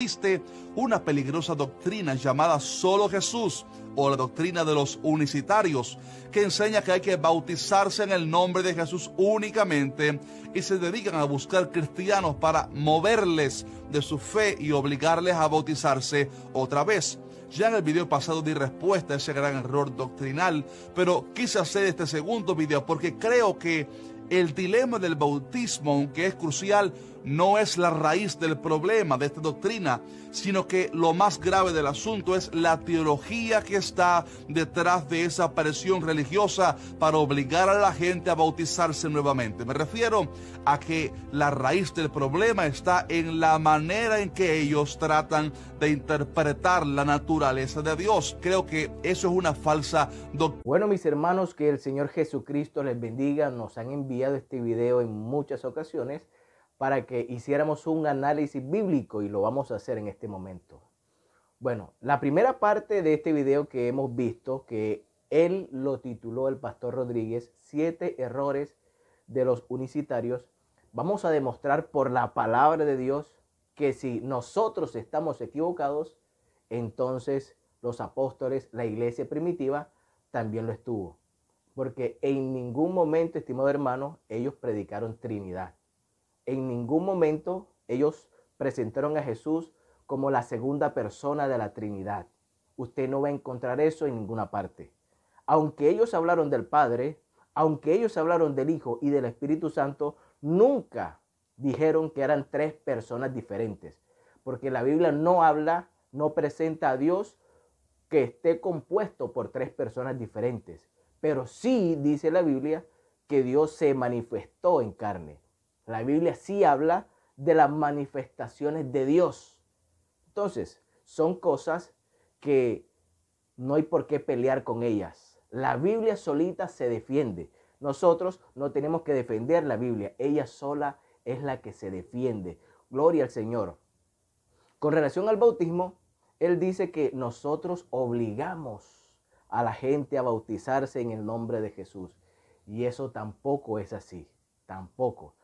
existe una peligrosa doctrina llamada solo Jesús o la doctrina de los unicitarios, que enseña que hay que bautizarse en el nombre de Jesús únicamente y se dedican a buscar cristianos para moverles de su fe y obligarles a bautizarse otra vez. Ya en el video pasado di respuesta a ese gran error doctrinal, pero quise hacer este segundo video porque creo que el dilema del bautismo, aunque es crucial, no es la raíz del problema de esta doctrina, sino que lo más grave del asunto es la teología que está detrás de esa aparición religiosa para obligar a la gente a bautizarse nuevamente. Me refiero a que la raíz del problema está en la manera en que ellos tratan de interpretar la naturaleza de Dios. Creo que eso es una falsa doctrina. Bueno, mis hermanos, que el Señor Jesucristo les bendiga. Nos han enviado este video en muchas ocasiones para que hiciéramos un análisis bíblico y lo vamos a hacer en este momento. Bueno, la primera parte de este video que hemos visto, que él lo tituló el pastor Rodríguez, siete errores de los unicitarios, vamos a demostrar por la palabra de Dios que si nosotros estamos equivocados, entonces los apóstoles, la iglesia primitiva, también lo estuvo. Porque en ningún momento, estimado hermano, ellos predicaron Trinidad en ningún momento ellos presentaron a Jesús como la segunda persona de la Trinidad. Usted no va a encontrar eso en ninguna parte. Aunque ellos hablaron del Padre, aunque ellos hablaron del Hijo y del Espíritu Santo, nunca dijeron que eran tres personas diferentes. Porque la Biblia no habla, no presenta a Dios que esté compuesto por tres personas diferentes. Pero sí dice la Biblia que Dios se manifestó en carne. La Biblia sí habla de las manifestaciones de Dios. Entonces, son cosas que no hay por qué pelear con ellas. La Biblia solita se defiende. Nosotros no tenemos que defender la Biblia. Ella sola es la que se defiende. Gloria al Señor. Con relación al bautismo, Él dice que nosotros obligamos a la gente a bautizarse en el nombre de Jesús. Y eso tampoco es así. Tampoco.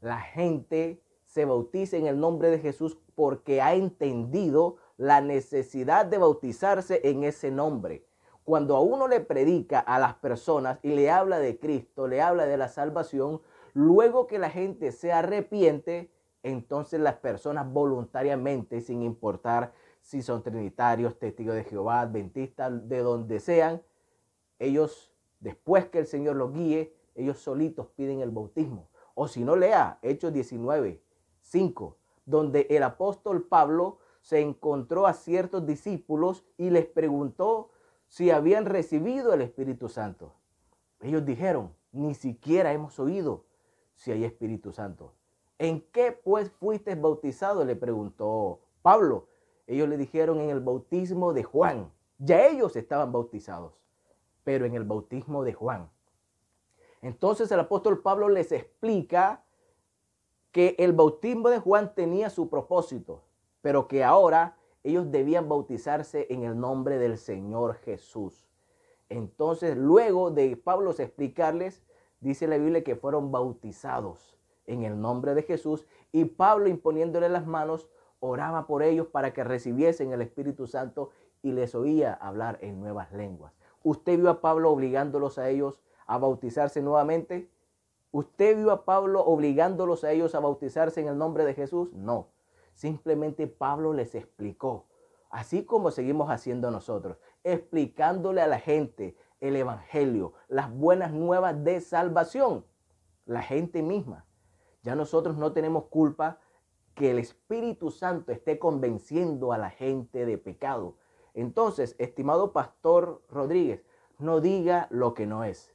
La gente se bautiza en el nombre de Jesús porque ha entendido la necesidad de bautizarse en ese nombre. Cuando a uno le predica a las personas y le habla de Cristo, le habla de la salvación, luego que la gente se arrepiente, entonces las personas voluntariamente, sin importar si son trinitarios, testigos de Jehová, adventistas, de donde sean, ellos, después que el Señor los guíe, ellos solitos piden el bautismo. O si no, lea Hechos 19, 5, donde el apóstol Pablo se encontró a ciertos discípulos y les preguntó si habían recibido el Espíritu Santo. Ellos dijeron, ni siquiera hemos oído si hay Espíritu Santo. ¿En qué pues fuiste bautizado? Le preguntó Pablo. Ellos le dijeron en el bautismo de Juan. Ya ellos estaban bautizados, pero en el bautismo de Juan. Entonces el apóstol Pablo les explica que el bautismo de Juan tenía su propósito, pero que ahora ellos debían bautizarse en el nombre del Señor Jesús. Entonces, luego de Pablo explicarles, dice la Biblia que fueron bautizados en el nombre de Jesús y Pablo imponiéndole las manos oraba por ellos para que recibiesen el Espíritu Santo y les oía hablar en nuevas lenguas. Usted vio a Pablo obligándolos a ellos a bautizarse nuevamente? ¿Usted vio a Pablo obligándolos a ellos a bautizarse en el nombre de Jesús? No. Simplemente Pablo les explicó, así como seguimos haciendo nosotros, explicándole a la gente el Evangelio, las buenas nuevas de salvación, la gente misma. Ya nosotros no tenemos culpa que el Espíritu Santo esté convenciendo a la gente de pecado. Entonces, estimado Pastor Rodríguez, no diga lo que no es.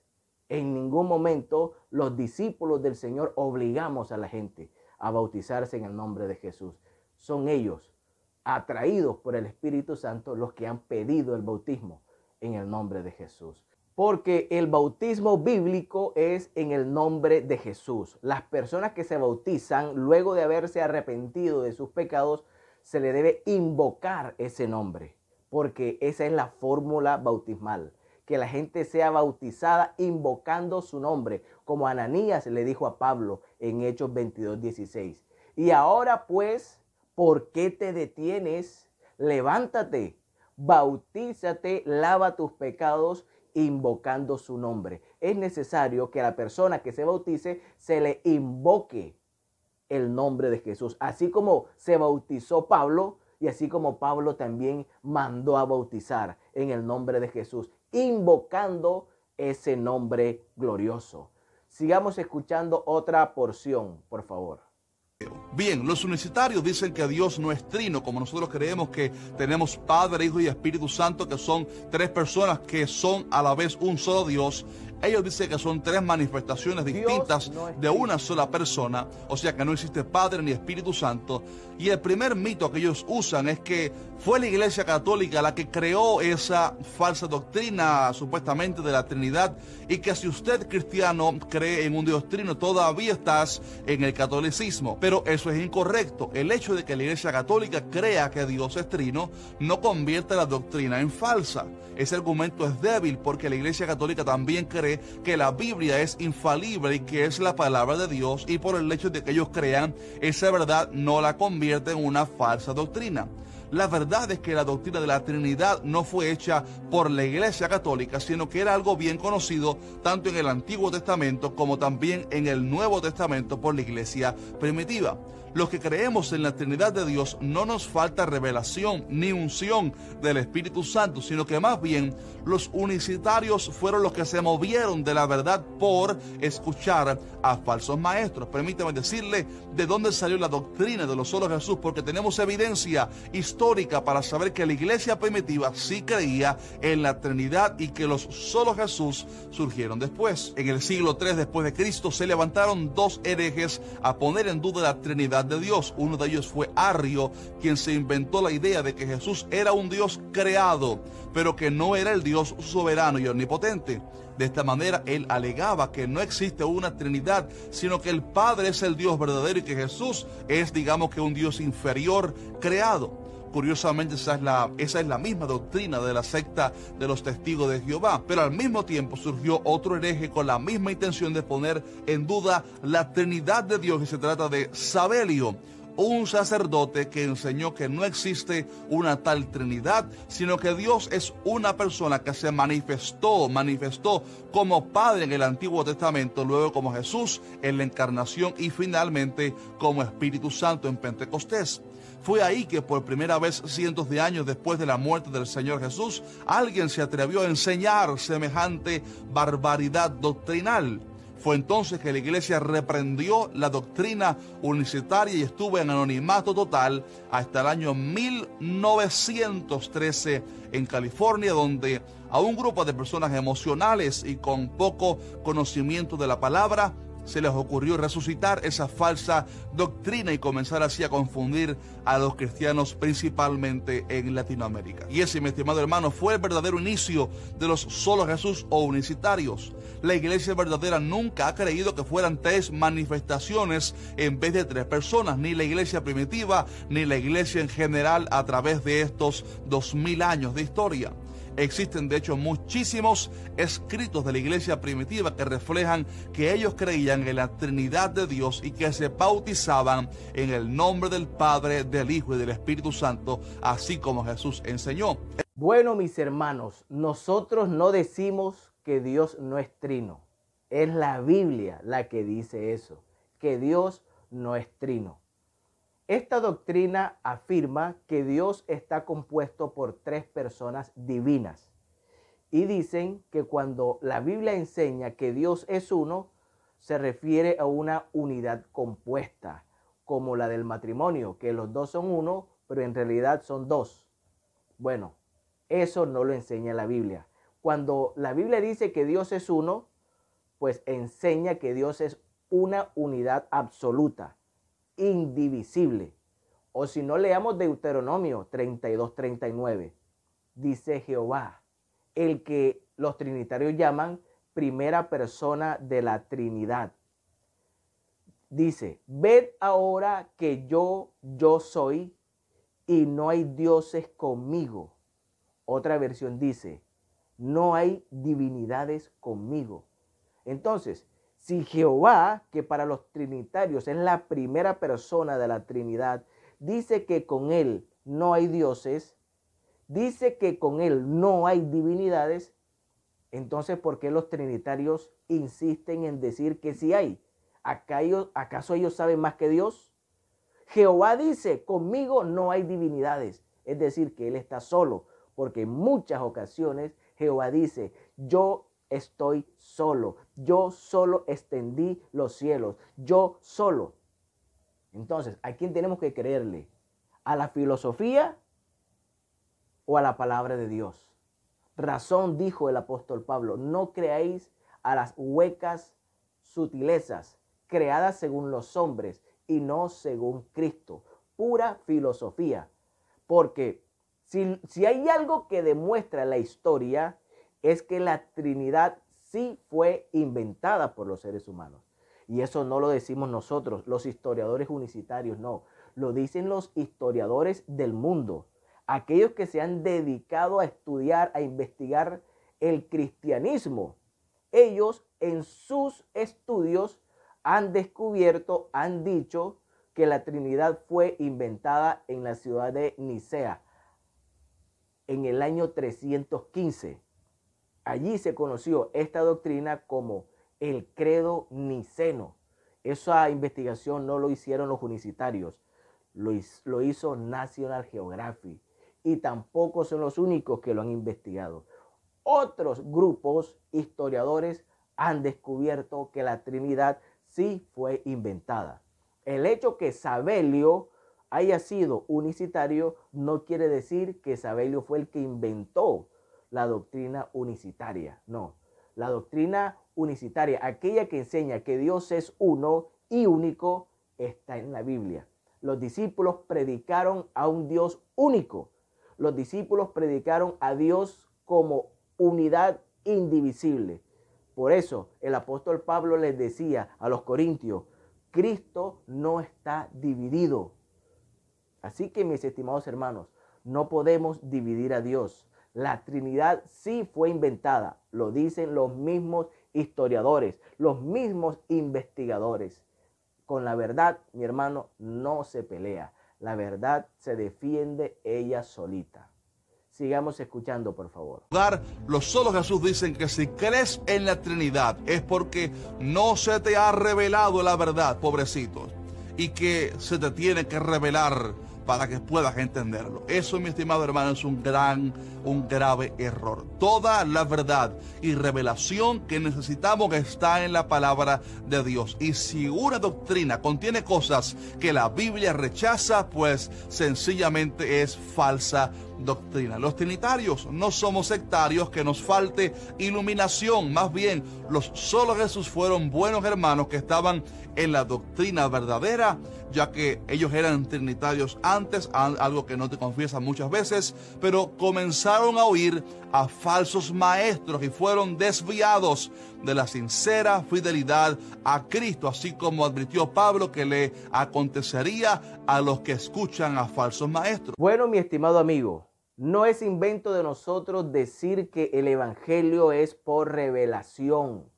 En ningún momento los discípulos del Señor obligamos a la gente a bautizarse en el nombre de Jesús. Son ellos, atraídos por el Espíritu Santo, los que han pedido el bautismo en el nombre de Jesús. Porque el bautismo bíblico es en el nombre de Jesús. Las personas que se bautizan luego de haberse arrepentido de sus pecados, se le debe invocar ese nombre, porque esa es la fórmula bautismal que la gente sea bautizada invocando su nombre, como Ananías le dijo a Pablo en Hechos 22, 16. Y ahora pues, ¿por qué te detienes? Levántate, bautízate, lava tus pecados invocando su nombre. Es necesario que a la persona que se bautice se le invoque el nombre de Jesús. Así como se bautizó Pablo y así como Pablo también mandó a bautizar en el nombre de Jesús invocando ese nombre glorioso. Sigamos escuchando otra porción, por favor. Bien, los universitarios dicen que Dios no es trino, como nosotros creemos que tenemos Padre, Hijo y Espíritu Santo, que son tres personas que son a la vez un solo Dios. Ellos dicen que son tres manifestaciones distintas de una sola persona, o sea que no existe Padre ni Espíritu Santo. Y el primer mito que ellos usan es que fue la Iglesia Católica la que creó esa falsa doctrina supuestamente de la Trinidad y que si usted cristiano cree en un Dios trino todavía estás en el catolicismo. Pero eso es incorrecto. El hecho de que la Iglesia Católica crea que Dios es trino no convierte la doctrina en falsa. Ese argumento es débil porque la Iglesia Católica también cree que la Biblia es infalible y que es la palabra de Dios y por el hecho de que ellos crean esa verdad no la convierte en una falsa doctrina. La verdad es que la doctrina de la Trinidad no fue hecha por la Iglesia Católica, sino que era algo bien conocido tanto en el Antiguo Testamento como también en el Nuevo Testamento por la Iglesia primitiva. Los que creemos en la Trinidad de Dios no nos falta revelación ni unción del Espíritu Santo, sino que más bien los unicitarios fueron los que se movieron de la verdad por escuchar a falsos maestros. Permítame decirle de dónde salió la doctrina de los solos Jesús, porque tenemos evidencia histórica para saber que la iglesia primitiva sí creía en la Trinidad y que los solo Jesús surgieron después. En el siglo III después de Cristo se levantaron dos herejes a poner en duda la Trinidad de Dios. Uno de ellos fue Arrio, quien se inventó la idea de que Jesús era un Dios creado, pero que no era el Dios soberano y omnipotente. De esta manera, él alegaba que no existe una Trinidad, sino que el Padre es el Dios verdadero y que Jesús es, digamos que, un Dios inferior creado. Curiosamente esa es, la, esa es la misma doctrina de la secta de los testigos de Jehová. Pero al mismo tiempo surgió otro hereje con la misma intención de poner en duda la Trinidad de Dios y se trata de Sabelio un sacerdote que enseñó que no existe una tal Trinidad, sino que Dios es una persona que se manifestó, manifestó como Padre en el Antiguo Testamento, luego como Jesús en la encarnación y finalmente como Espíritu Santo en Pentecostés. Fue ahí que por primera vez cientos de años después de la muerte del Señor Jesús, alguien se atrevió a enseñar semejante barbaridad doctrinal. Fue entonces que la iglesia reprendió la doctrina unicitaria y estuvo en anonimato total hasta el año 1913 en California, donde a un grupo de personas emocionales y con poco conocimiento de la palabra se les ocurrió resucitar esa falsa doctrina y comenzar así a confundir a los cristianos principalmente en Latinoamérica. Y ese, mi estimado hermano, fue el verdadero inicio de los solo Jesús o unicitarios. La iglesia verdadera nunca ha creído que fueran tres manifestaciones en vez de tres personas, ni la iglesia primitiva, ni la iglesia en general a través de estos dos mil años de historia. Existen de hecho muchísimos escritos de la iglesia primitiva que reflejan que ellos creían en la Trinidad de Dios y que se bautizaban en el nombre del Padre, del Hijo y del Espíritu Santo, así como Jesús enseñó. Bueno, mis hermanos, nosotros no decimos que Dios no es trino. Es la Biblia la que dice eso, que Dios no es trino. Esta doctrina afirma que Dios está compuesto por tres personas divinas y dicen que cuando la Biblia enseña que Dios es uno, se refiere a una unidad compuesta, como la del matrimonio, que los dos son uno, pero en realidad son dos. Bueno, eso no lo enseña la Biblia. Cuando la Biblia dice que Dios es uno, pues enseña que Dios es una unidad absoluta indivisible. O si no leamos Deuteronomio 32, 39. Dice Jehová, el que los trinitarios llaman primera persona de la Trinidad. Dice, ved ahora que yo, yo soy y no hay dioses conmigo. Otra versión dice, no hay divinidades conmigo. Entonces, si Jehová, que para los trinitarios es la primera persona de la Trinidad, dice que con él no hay dioses, dice que con él no hay divinidades, entonces ¿por qué los trinitarios insisten en decir que sí hay? ¿Acaso ellos saben más que Dios? Jehová dice, conmigo no hay divinidades, es decir, que Él está solo, porque en muchas ocasiones Jehová dice, yo estoy solo. Yo solo extendí los cielos. Yo solo. Entonces, ¿a quién tenemos que creerle? ¿A la filosofía o a la palabra de Dios? Razón dijo el apóstol Pablo, no creáis a las huecas sutilezas creadas según los hombres y no según Cristo. Pura filosofía. Porque si, si hay algo que demuestra la historia, es que la Trinidad sí fue inventada por los seres humanos. Y eso no lo decimos nosotros, los historiadores unicitarios, no. Lo dicen los historiadores del mundo, aquellos que se han dedicado a estudiar, a investigar el cristianismo. Ellos en sus estudios han descubierto, han dicho que la Trinidad fue inventada en la ciudad de Nicea en el año 315 Allí se conoció esta doctrina como el credo niceno. Esa investigación no lo hicieron los unicitarios, lo, hizo National Geographic y tampoco son los únicos que lo han investigado. Otros grupos historiadores han descubierto que la Trinidad sí fue inventada. El hecho que Sabelio haya sido unicitario no quiere decir que Sabelio fue el que inventó la doctrina unicitaria, no. La doctrina unicitaria, aquella que enseña que Dios es uno y único, está en la Biblia. Los discípulos predicaron a un Dios único. Los discípulos predicaron a Dios como unidad indivisible. Por eso el apóstol Pablo les decía a los corintios, Cristo no está dividido. Así que mis estimados hermanos, no podemos dividir a Dios. La Trinidad sí fue inventada, lo dicen los mismos historiadores, los mismos investigadores. Con la verdad, mi hermano, no se pelea. La verdad se defiende ella solita. Sigamos escuchando, por favor. Los solos Jesús dicen que si crees en la Trinidad es porque no se te ha revelado la verdad, pobrecitos, y que se te tiene que revelar para que puedas entenderlo. Eso, mi estimado hermano, es un gran, un grave error. Toda la verdad y revelación que necesitamos está en la palabra de Dios. Y si una doctrina contiene cosas que la Biblia rechaza, pues sencillamente es falsa doctrina. Los trinitarios no somos sectarios que nos falte iluminación, más bien los solo Jesús fueron buenos hermanos que estaban en la doctrina verdadera, ya que ellos eran trinitarios antes, algo que no te confiesan muchas veces, pero comenzaron a oír a falsos maestros y fueron desviados de la sincera fidelidad a Cristo, así como advirtió Pablo que le acontecería a los que escuchan a falsos maestros. Bueno, mi estimado amigo, no es invento de nosotros decir que el Evangelio es por revelación.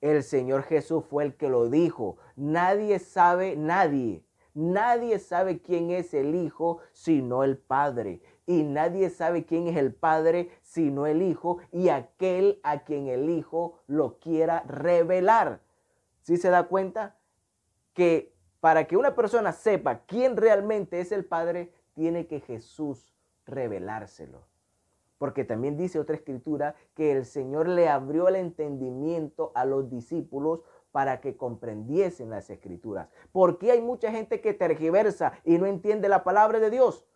El Señor Jesús fue el que lo dijo. Nadie sabe, nadie Nadie sabe quién es el Hijo sino el Padre. Y nadie sabe quién es el Padre sino el Hijo y aquel a quien el Hijo lo quiera revelar. ¿Sí se da cuenta? Que para que una persona sepa quién realmente es el Padre, tiene que Jesús revelárselo. Porque también dice otra escritura que el Señor le abrió el entendimiento a los discípulos para que comprendiesen las escrituras. ¿Por qué hay mucha gente que tergiversa y no entiende la palabra de Dios?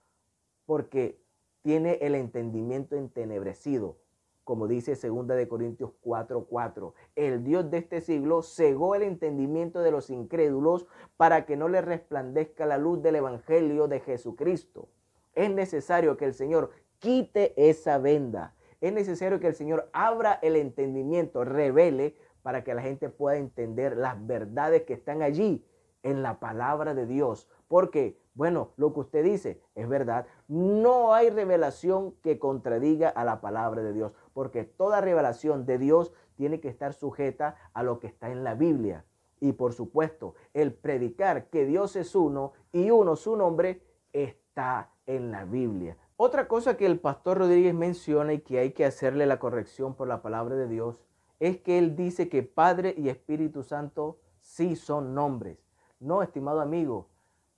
Porque tiene el entendimiento entenebrecido. Como dice 2 de Corintios 4:4, el Dios de este siglo cegó el entendimiento de los incrédulos para que no les resplandezca la luz del evangelio de Jesucristo. Es necesario que el Señor quite esa venda. Es necesario que el Señor abra el entendimiento, revele para que la gente pueda entender las verdades que están allí en la palabra de Dios. Porque, bueno, lo que usted dice es verdad. No hay revelación que contradiga a la palabra de Dios, porque toda revelación de Dios tiene que estar sujeta a lo que está en la Biblia. Y por supuesto, el predicar que Dios es uno y uno su nombre está en la Biblia. Otra cosa que el pastor Rodríguez menciona y que hay que hacerle la corrección por la palabra de Dios es que Él dice que Padre y Espíritu Santo sí son nombres. No, estimado amigo,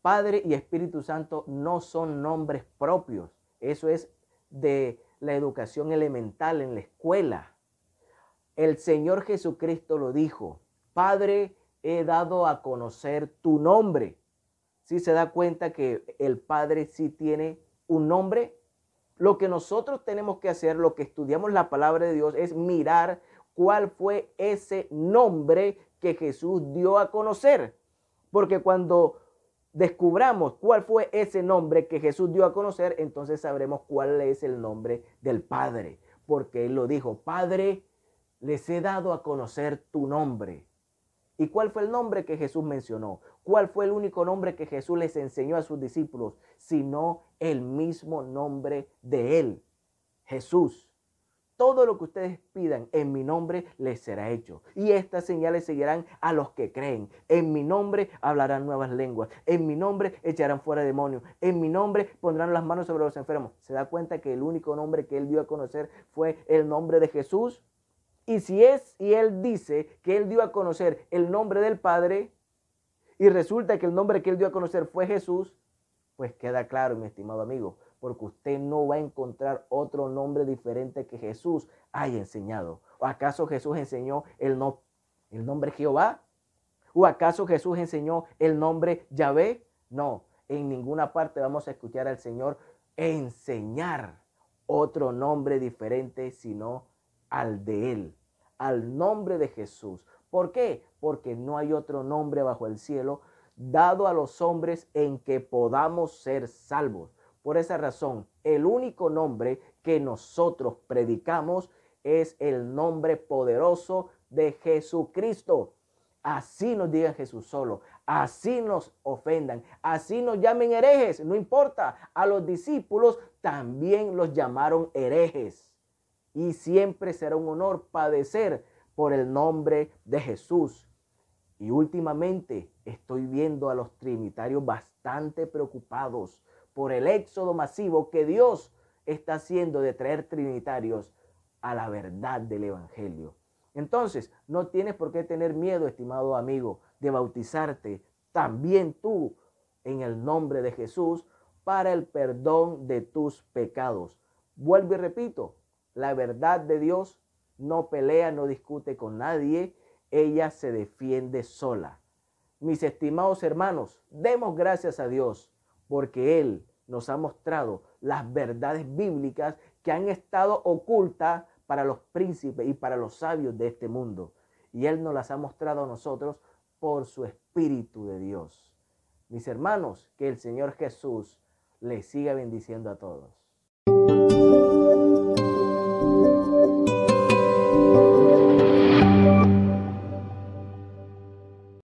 Padre y Espíritu Santo no son nombres propios. Eso es de la educación elemental en la escuela. El Señor Jesucristo lo dijo, Padre, he dado a conocer tu nombre. Si se da cuenta que el Padre sí tiene un nombre, lo que nosotros tenemos que hacer, lo que estudiamos la palabra de Dios, es mirar cuál fue ese nombre que Jesús dio a conocer. Porque cuando descubramos cuál fue ese nombre que Jesús dio a conocer, entonces sabremos cuál es el nombre del Padre. Porque Él lo dijo, Padre, les he dado a conocer tu nombre. ¿Y cuál fue el nombre que Jesús mencionó? ¿Cuál fue el único nombre que Jesús les enseñó a sus discípulos? Sino el mismo nombre de Él, Jesús. Todo lo que ustedes pidan en mi nombre les será hecho. Y estas señales seguirán a los que creen. En mi nombre hablarán nuevas lenguas. En mi nombre echarán fuera demonios. En mi nombre pondrán las manos sobre los enfermos. Se da cuenta que el único nombre que él dio a conocer fue el nombre de Jesús. Y si es, y él dice que él dio a conocer el nombre del Padre, y resulta que el nombre que él dio a conocer fue Jesús, pues queda claro, mi estimado amigo, porque usted no va a encontrar otro nombre diferente que Jesús haya enseñado. ¿O acaso Jesús enseñó el, no, el nombre Jehová? ¿O acaso Jesús enseñó el nombre Yahvé? No, en ninguna parte vamos a escuchar al Señor enseñar otro nombre diferente sino al de Él, al nombre de Jesús. ¿Por qué? Porque no hay otro nombre bajo el cielo dado a los hombres en que podamos ser salvos. Por esa razón, el único nombre que nosotros predicamos es el nombre poderoso de Jesucristo. Así nos diga Jesús solo, así nos ofendan, así nos llamen herejes, no importa. A los discípulos también los llamaron herejes. Y siempre será un honor padecer por el nombre de Jesús. Y últimamente estoy viendo a los trinitarios bastante preocupados por el éxodo masivo que Dios está haciendo de traer trinitarios a la verdad del Evangelio. Entonces, no tienes por qué tener miedo, estimado amigo, de bautizarte también tú en el nombre de Jesús para el perdón de tus pecados. Vuelvo y repito, la verdad de Dios no pelea, no discute con nadie, ella se defiende sola. Mis estimados hermanos, demos gracias a Dios porque Él nos ha mostrado las verdades bíblicas que han estado ocultas para los príncipes y para los sabios de este mundo. Y Él nos las ha mostrado a nosotros por su Espíritu de Dios. Mis hermanos, que el Señor Jesús les siga bendiciendo a todos.